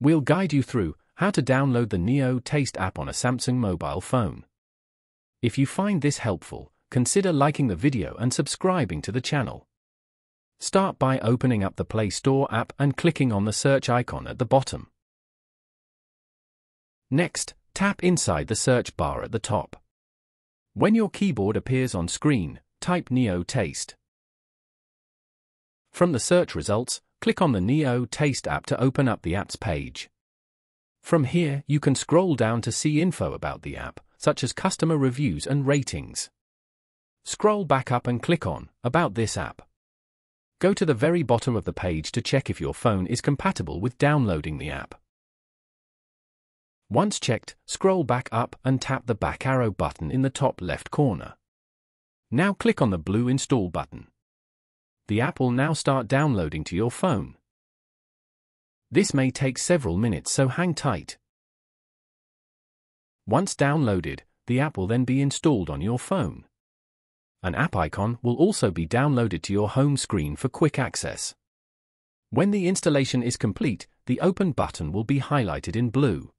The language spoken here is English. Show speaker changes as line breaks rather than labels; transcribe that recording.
We'll guide you through how to download the Neo Taste app on a Samsung mobile phone. If you find this helpful, consider liking the video and subscribing to the channel. Start by opening up the Play Store app and clicking on the search icon at the bottom. Next, tap inside the search bar at the top. When your keyboard appears on screen, type Neo Taste. From the search results, click on the Neo Taste app to open up the app's page. From here, you can scroll down to see info about the app, such as customer reviews and ratings. Scroll back up and click on About this app. Go to the very bottom of the page to check if your phone is compatible with downloading the app. Once checked, scroll back up and tap the back arrow button in the top left corner. Now click on the blue Install button the app will now start downloading to your phone. This may take several minutes so hang tight. Once downloaded, the app will then be installed on your phone. An app icon will also be downloaded to your home screen for quick access. When the installation is complete, the Open button will be highlighted in blue.